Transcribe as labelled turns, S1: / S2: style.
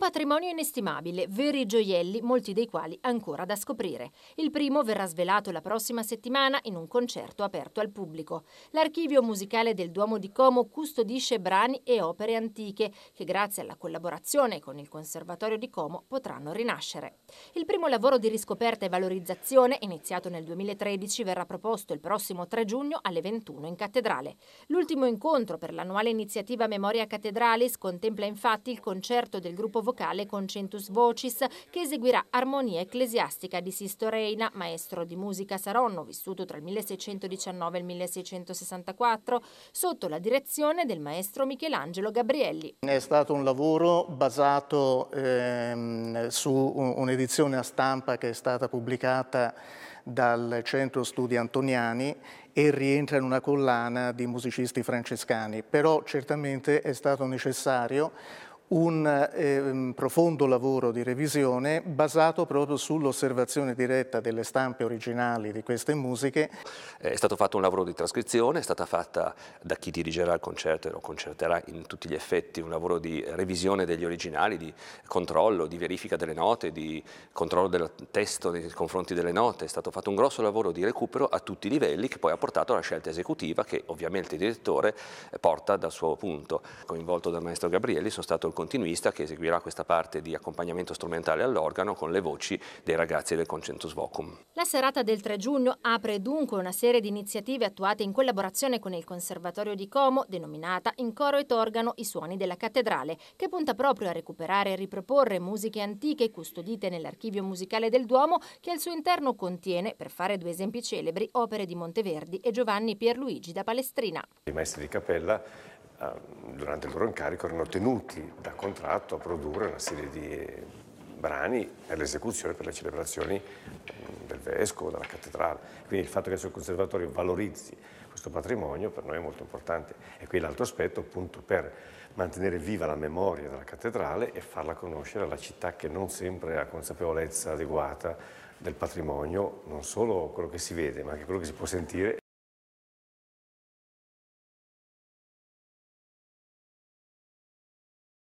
S1: Un patrimonio inestimabile, veri gioielli, molti dei quali ancora da scoprire. Il primo verrà svelato la prossima settimana in un concerto aperto al pubblico. L'archivio musicale del Duomo di Como custodisce brani e opere antiche che grazie alla collaborazione con il Conservatorio di Como potranno rinascere. Il primo lavoro di riscoperta e valorizzazione, iniziato nel 2013, verrà proposto il prossimo 3 giugno alle 21 in cattedrale. L'ultimo incontro per l'annuale iniziativa Memoria Cattedralis contempla infatti il concerto del gruppo vocale Concentus Vocis, che eseguirà Armonia ecclesiastica di Sisto Reina, maestro di musica saronno, vissuto tra il 1619 e il 1664, sotto la direzione del maestro Michelangelo Gabrielli.
S2: È stato un lavoro basato ehm, su un'edizione a stampa che è stata pubblicata dal Centro Studi Antoniani e rientra in una collana di musicisti francescani, però certamente è stato necessario un eh, profondo lavoro di revisione basato proprio sull'osservazione diretta delle stampe originali di queste musiche.
S3: È stato fatto un lavoro di trascrizione, è stata fatta da chi dirigerà il concerto e lo concerterà in tutti gli effetti un lavoro di revisione degli originali, di controllo, di verifica delle note, di controllo del testo nei confronti delle note, è stato fatto un grosso lavoro di recupero a tutti i livelli che poi ha portato alla scelta esecutiva che ovviamente il direttore porta dal suo punto. Coinvolto dal maestro Gabrielli sono stato il continuista che eseguirà questa parte di accompagnamento strumentale all'organo con le voci dei ragazzi del Concentus Vocum.
S1: La serata del 3 giugno apre dunque una serie di iniziative attuate in collaborazione con il Conservatorio di Como, denominata In coro ed organo i suoni della cattedrale, che punta proprio a recuperare e riproporre musiche antiche custodite nell'archivio musicale del Duomo che al suo interno contiene, per fare due esempi celebri, opere di Monteverdi e Giovanni Pierluigi da Palestrina.
S4: I maestri di cappella Ehm, durante il loro incarico erano tenuti da contratto a produrre una serie di brani per l'esecuzione, per le celebrazioni ehm, del vescovo, della cattedrale. Quindi il fatto che il conservatorio valorizzi questo patrimonio per noi è molto importante. E qui l'altro aspetto appunto per mantenere viva la memoria della cattedrale e farla conoscere alla città che non sempre ha consapevolezza adeguata del
S3: patrimonio, non solo quello che si vede, ma anche quello che si può sentire.